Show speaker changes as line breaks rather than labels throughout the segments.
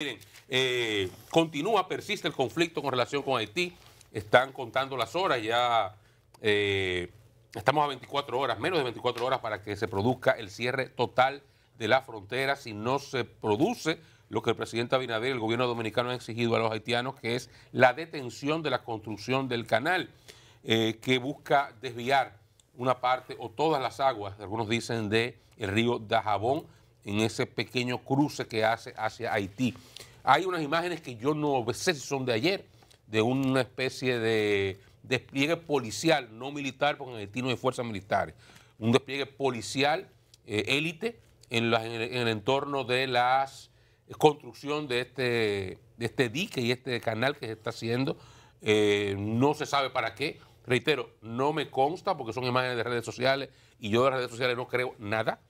Miren, eh, continúa, persiste el conflicto con relación con Haití. Están contando las horas, ya eh, estamos a 24 horas, menos de 24 horas para que se produzca el cierre total de la frontera. Si no se produce lo que el presidente Abinader y el gobierno dominicano han exigido a los haitianos, que es la detención de la construcción del canal, eh, que busca desviar una parte o todas las aguas, algunos dicen, del el río Dajabón en ese pequeño cruce que hace hacia Haití. Hay unas imágenes que yo no sé si son de ayer, de una especie de despliegue policial, no militar, porque en Haití no hay fuerzas militares, un despliegue policial eh, élite en, el, entorno de la eh, construcción de este, este dique y este canal que se está haciendo. Eh, no se sabe para qué. Reitero, no me consta porque son imágenes de redes sociales y yo de redes sociales no creo nada.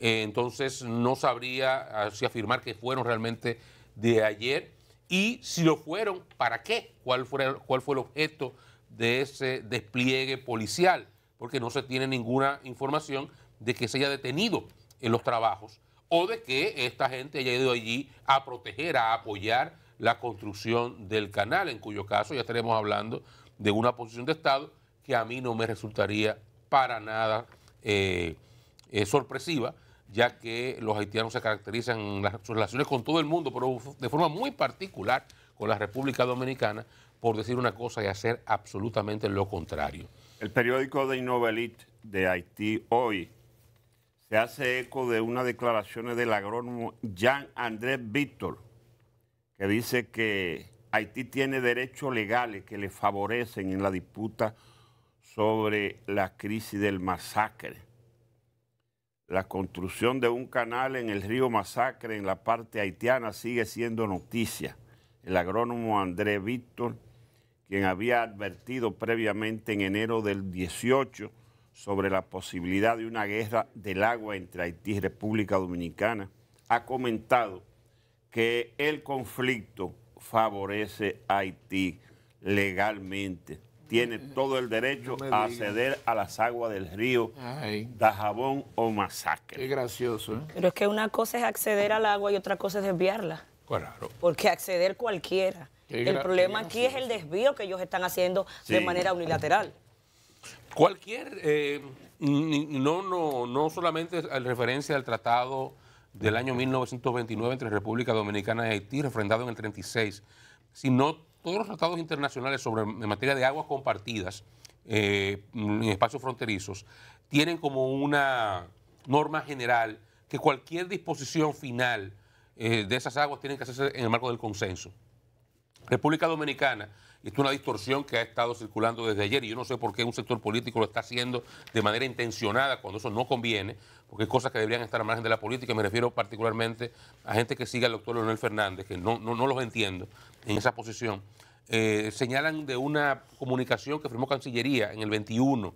Eh, entonces no sabría así ah, afirmar que fueron realmente de ayer y si lo fueron, ¿para qué? ¿Cuál fue, cuál fue el objeto de ese despliegue policial? Porque no se tiene ninguna información de que se haya detenido en los trabajos o de que esta gente haya ido allí a proteger, a apoyar la construcción del canal, en cuyo caso ya estaremos hablando de una posición de Estado que a mí no me resultaría para nada eh, eh, sorpresiva, ya que los haitianos se caracterizan en las, sus relaciones con todo el mundo, pero de forma muy particular con la República Dominicana, por decir una cosa y hacer absolutamente lo contrario. El periódico de Innovelit de Haití hoy se hace eco de una declaración del agrónomo Jean-Andrés Víctor, que dice que Haití tiene derechos legales que le favorecen en la disputa sobre la crisis del masacre. La construcción de un canal en el río Masacre, en la parte haitiana, sigue siendo noticia. El agrónomo André Víctor, quien había advertido previamente en enero del 18 sobre la posibilidad de una guerra del agua entre Haití y República Dominicana, ha comentado que el conflicto favorece a Haití legalmente tiene todo el derecho a acceder a las aguas del río Dajabón o Masacre. Qué gracioso. ¿eh?
Pero es que una cosa es acceder al agua y otra cosa es desviarla. Claro. Porque acceder cualquiera. el problema aquí es el desvío que ellos están haciendo de manera unilateral.
Cualquier, eh, no, no, no solamente en referencia al tratado del año 1929 entre República Dominicana y Haití, refrendado en el 36, sino todos los tratados internacionales sobre, en materia de aguas compartidas eh, en espacios fronterizos tienen como una norma general que cualquier disposición final eh, de esas aguas tiene que hacerse en el marco del consenso. República Dominicana, esto es una distorsión que ha estado circulando desde ayer y yo no sé por qué un sector político lo está haciendo de manera intencionada cuando eso no conviene, porque hay cosas que deberían estar a margen de la política, y me refiero particularmente a gente que sigue al doctor Leonel Fernández, que no, no, no los entiendo en esa posición. Eh, señalan de una comunicación que firmó Cancillería en el 21,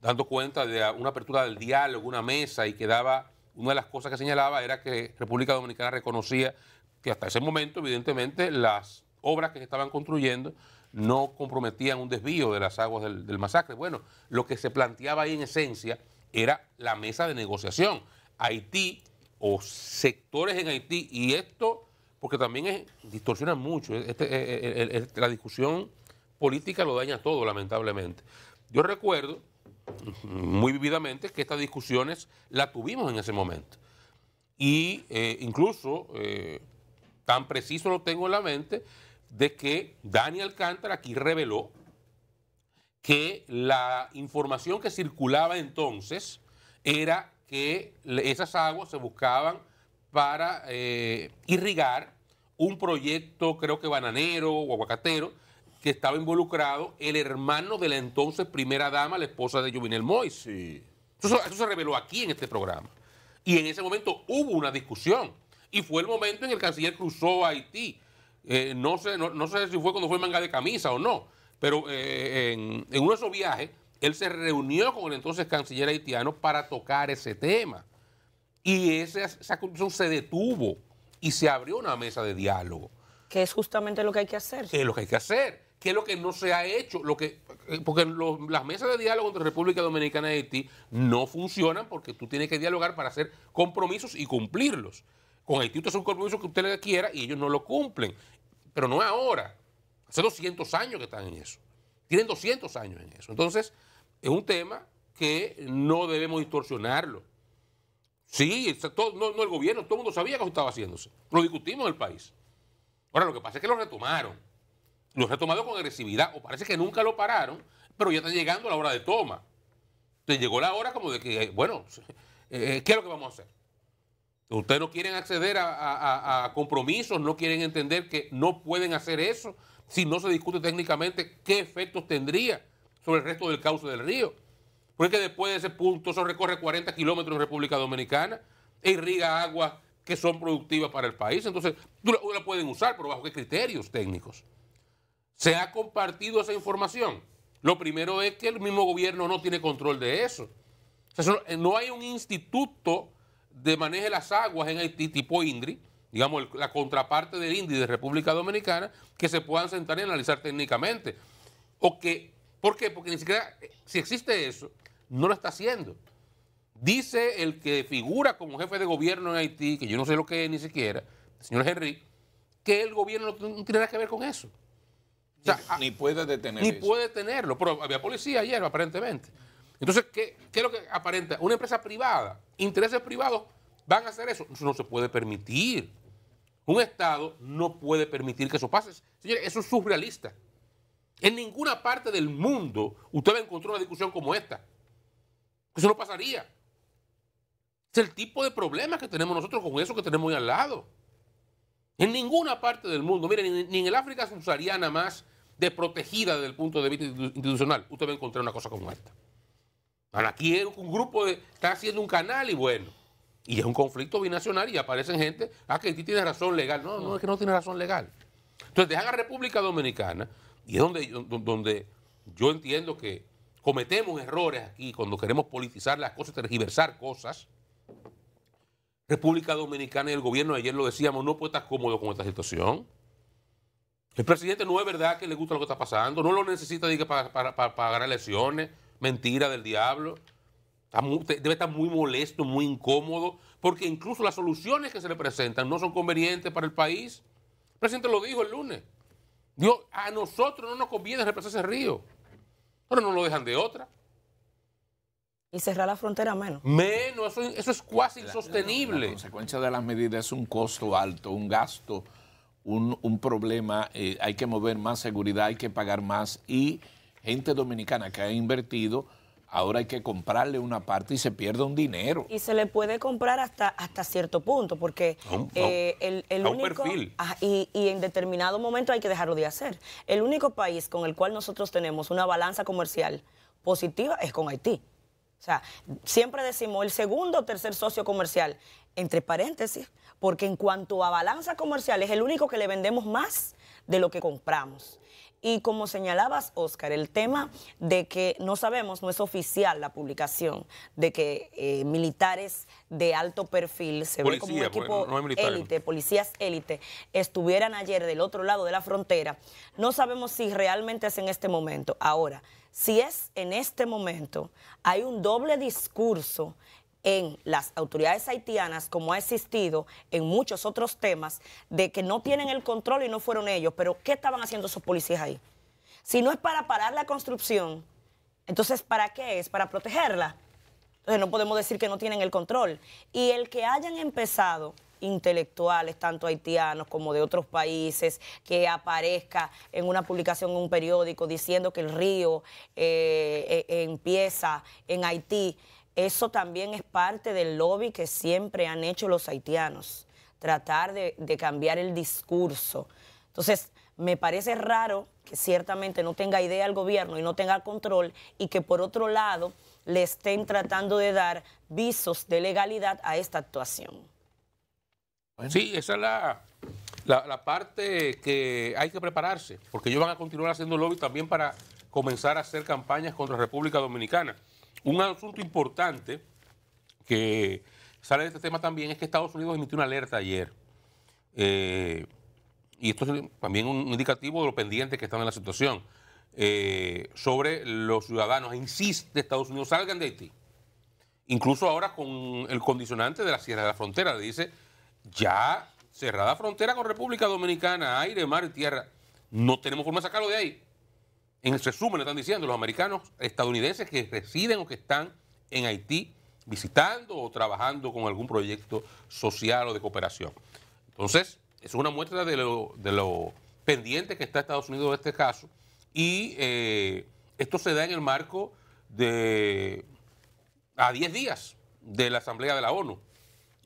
dando cuenta de una apertura del diálogo, una mesa, y que daba, una de las cosas que señalaba era que República Dominicana reconocía que hasta ese momento, evidentemente, las obras que estaban construyendo no comprometían un desvío de las aguas del, masacre. Bueno, lo que se planteaba ahí en esencia era la mesa de negociación. Haití o sectores en Haití, y esto porque también es, distorsiona mucho, eh, este, eh, eh, la discusión política lo daña todo, lamentablemente. Yo recuerdo mm, muy vividamente que estas discusiones las tuvimos en ese momento. Y incluso, tan preciso lo tengo en la mente, de que Daniel Alcántara aquí reveló que la información que circulaba entonces era que esas aguas se buscaban para eh, irrigar un proyecto, creo que bananero o aguacatero, que estaba involucrado el hermano de la entonces primera dama, la esposa de Jovenel Mois. Eso, se reveló aquí en este programa. Y en ese momento hubo una discusión. Y fue el momento en el canciller cruzó a Haití eh, no, sé, no, sé si fue cuando fue manga de camisa o no, pero eh, en, uno de esos viajes, él se reunió con el entonces canciller haitiano para tocar ese tema. Y esa conversación se detuvo y se abrió una mesa de diálogo.
Que es justamente lo que hay que hacer.
Que es lo que hay que hacer. Que es lo que no se ha hecho. Lo que, eh, porque las mesas de diálogo entre República Dominicana y Haití no funcionan porque tú tienes que dialogar para hacer compromisos y cumplirlos. Con Haití usted hace un compromiso que usted le quiera y ellos no lo cumplen. Pero no es ahora. Hace 200 años que están en eso. Tienen 200 años en eso. Entonces, es un tema que no debemos distorsionarlo. Sí, todo, no, el gobierno, todo el mundo sabía que eso estaba haciéndose. Lo discutimos en el país. Ahora, lo que pasa es que lo retomaron. Lo retomaron con agresividad, o parece que nunca lo pararon, pero ya está llegando la hora de toma. te llegó la hora como de que, bueno, eh, ¿qué es lo que vamos a hacer? Ustedes no quieren acceder a, compromisos, no quieren entender que no pueden hacer eso si no se discute técnicamente qué efectos tendría sobre el resto del cauce del río. Porque después de ese punto eso recorre 40 kilómetros en República Dominicana e irriga aguas que son productivas para el país. Entonces, tú la, pueden usar, pero bajo qué criterios técnicos. Se ha compartido esa información. Lo primero es que el mismo gobierno no tiene control de eso. Eh, no hay un instituto de maneje las aguas en Haití, tipo INDRI, digamos la contraparte del INDRI de República Dominicana, que se puedan sentar y analizar técnicamente. O que, ¿Por qué? Porque ni siquiera, si existe eso, no lo está haciendo. Dice el que figura como jefe de gobierno en Haití, que yo no sé lo que es ni siquiera, el señor Henry, que el gobierno no tiene nada que ver con eso. ni, puede detenerlo. Ni puede detenerlo, pero había policía ayer aparentemente. Entonces, ¿qué, ¿qué, es lo que aparenta? Una empresa privada, intereses privados van a hacer eso. Eso no se puede permitir. Un Estado no puede permitir que eso pase. Señores, eso es surrealista. En ninguna parte del mundo usted va a encontrar una discusión como esta. Eso no pasaría. Es el tipo de problemas que tenemos nosotros con eso que tenemos ahí al lado. En ninguna parte del mundo, miren, ni en el África subsahariana más desprotegida desde el punto de vista institucional, usted va a encontrar una cosa como esta aquí es un grupo de, está haciendo un canal y bueno. Y es un conflicto binacional y aparecen gente, ah, que aquí tiene razón legal. No, no, es que no tiene razón legal. Entonces dejan a República Dominicana y es donde, donde yo entiendo que cometemos errores aquí cuando queremos politizar las cosas, tergiversar cosas. República Dominicana y el gobierno, ayer lo decíamos, no puede estar cómodo con esta situación. El presidente no es verdad que le gusta lo que está pasando, no lo necesita para, para, para, para ganar elecciones mentira del diablo. debe estar muy molesto, muy incómodo, porque incluso las soluciones que se le presentan no son convenientes para el país. El presidente lo dijo el lunes. dijo a nosotros no nos conviene reemplazar ese río. Pero no lo dejan de otra.
Y cerrar la frontera menos. Menos,
eso, es casi insostenible. La, consecuencia de las medidas es un costo alto, un gasto, un, problema. Eh, hay que mover más seguridad, hay que pagar más y gente dominicana que ha invertido, ahora hay que comprarle una parte y se pierde un dinero.
Y se le puede comprar hasta, hasta cierto punto, porque eh, el, el único... y, y, en determinado momento hay que dejarlo de hacer. El único país con el cual nosotros tenemos una balanza comercial positiva es con Haití. O sea, siempre decimos el segundo o tercer socio comercial, entre paréntesis, porque en cuanto a balanza comercial es el único que le vendemos más de lo que compramos. Y como señalabas, Oscar, el tema de que no sabemos, no es oficial la publicación de que eh, militares de alto perfil, se como pues, élite, pues. policías élite, estuvieran ayer del otro lado de la frontera, no sabemos si realmente es en este momento. Ahora, si es en este momento, hay un doble discurso en las autoridades haitianas, como ha existido en muchos otros temas, de que no tienen el control y no fueron ellos. Pero ¿qué estaban haciendo esos policías ahí? Si no es para parar la construcción, entonces ¿para qué es? ¿Para protegerla? Entonces no podemos decir que no tienen el control. Y el que hayan empezado intelectuales, tanto haitianos como de otros países, que aparezca en una publicación, en un periódico, diciendo que el río eh, eh, empieza en Haití. Eso también es parte del lobby que siempre han hecho los haitianos, tratar de, cambiar el discurso. Entonces, me parece raro que ciertamente no tenga idea el gobierno y no tenga control y que por otro lado le estén tratando de dar visos de legalidad a esta actuación.
Sí, esa es la, la, parte que hay que prepararse, porque ellos van a continuar haciendo lobby también para comenzar a hacer campañas contra República Dominicana. Un asunto importante que sale de este tema también es que Estados Unidos emitió una alerta ayer. Eh, y esto es también un indicativo de lo pendiente que están en la situación. Eh, sobre los ciudadanos, e insiste Estados Unidos, salgan de Haití. Incluso ahora con el condicionante de la cierre de la frontera, le dice, ya cerrada frontera con República Dominicana, aire, mar y tierra, no tenemos forma de sacarlo de ahí. En resumen, están diciendo los americanos estadounidenses que residen o que están en Haití visitando o trabajando con algún proyecto social o de cooperación. Entonces, es una muestra de lo, pendiente que está Estados Unidos en este caso. Y eh, esto se da en el marco de a 10 días de la Asamblea de la ONU,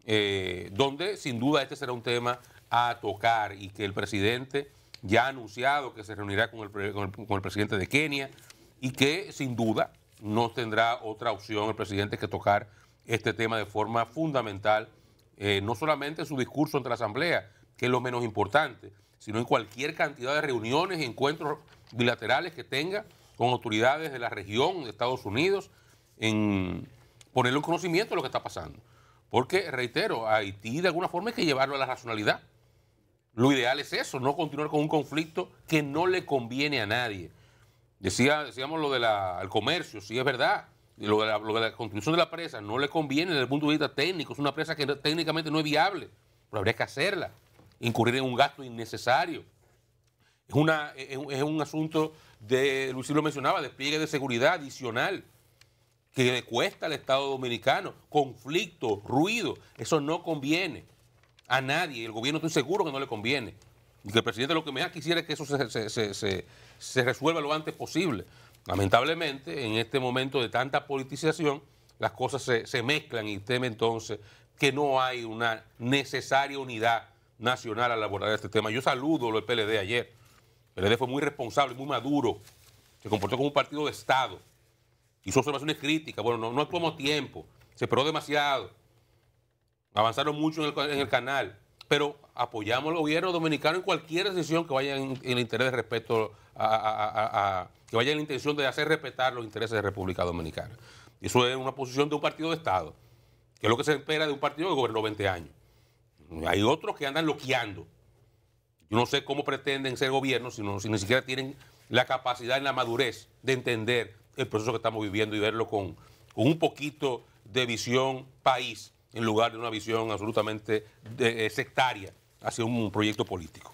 eh, donde sin duda este será un tema a tocar y que el presidente ya ha anunciado que se reunirá con el, con, el, presidente de Kenia y que sin duda no tendrá otra opción el presidente que tocar este tema de forma fundamental, eh, no solamente en su discurso ante la Asamblea, que es lo menos importante, sino en cualquier cantidad de reuniones y encuentros bilaterales que tenga con autoridades de la región, de Estados Unidos, en ponerle conocimiento de lo que está pasando. Porque, reitero, Haití de alguna forma hay que llevarlo a la racionalidad. Lo ideal es eso, no continuar con un conflicto que no le conviene a nadie. Decía, decíamos lo del comercio, sí es verdad. Lo de, la, continuación de, la, de la presa no le conviene desde el punto de vista técnico. Es una presa que técnicamente no es viable, pero habría que hacerla. Incurrir en un gasto innecesario. Es, una, es, un asunto de, Luis lo mencionaba, despliegue de seguridad adicional que le cuesta al Estado dominicano. Conflicto, ruido, eso no conviene a nadie. El gobierno estoy seguro que no le conviene. Y que el presidente lo que me quisiera es que eso se, resuelva lo antes posible. Lamentablemente, en este momento de tanta politización, las cosas se, mezclan y teme entonces que no hay una necesaria unidad nacional al abordar este tema. Yo saludo lo del PLD ayer. El PLD fue muy responsable, muy maduro. Se comportó como un partido de Estado. Hizo observaciones críticas. Bueno, no, no como tiempo. Se esperó demasiado avanzaron mucho en el, canal, pero apoyamos al gobierno dominicano en cualquier decisión que vaya en, el interés de que vaya en la intención de hacer respetar los intereses de República Dominicana. eso es una posición de un partido de Estado, que es lo que se espera de un partido que gobernó 20 años. Hay otros que andan loqueando. Yo no sé cómo pretenden ser gobierno si, si ni siquiera tienen la capacidad y la madurez de entender el proceso que estamos viviendo y verlo con, con un poquito de visión país en lugar de una visión absolutamente sectaria hacia un proyecto político.